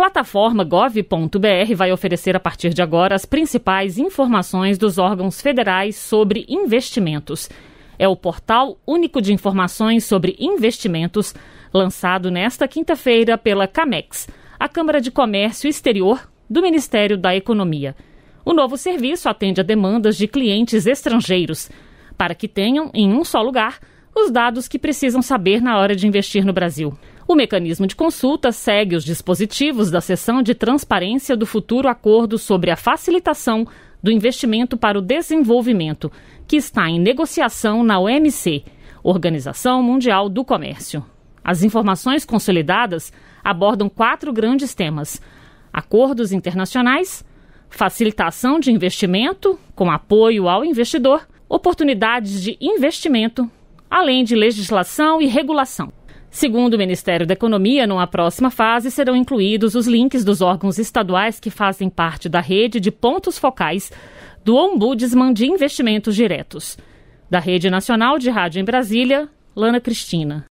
plataforma gov.br vai oferecer a partir de agora as principais informações dos órgãos federais sobre investimentos. É o portal único de informações sobre investimentos, lançado nesta quinta-feira pela CAMEX, a Câmara de Comércio Exterior do Ministério da Economia. O novo serviço atende a demandas de clientes estrangeiros, para que tenham, em um só lugar, os dados que precisam saber na hora de investir no Brasil. O mecanismo de consulta segue os dispositivos da sessão de Transparência do Futuro Acordo sobre a Facilitação do Investimento para o Desenvolvimento, que está em negociação na OMC, Organização Mundial do Comércio. As informações consolidadas abordam quatro grandes temas: acordos internacionais, facilitação de investimento, com apoio ao investidor, oportunidades de investimento, além de legislação e regulação. Segundo o Ministério da Economia, numa próxima fase serão incluídos os links dos órgãos estaduais que fazem parte da rede de pontos focais do Ombudsman de Investimentos Diretos. Da Rede Nacional de Rádio em Brasília, Lana Cristina.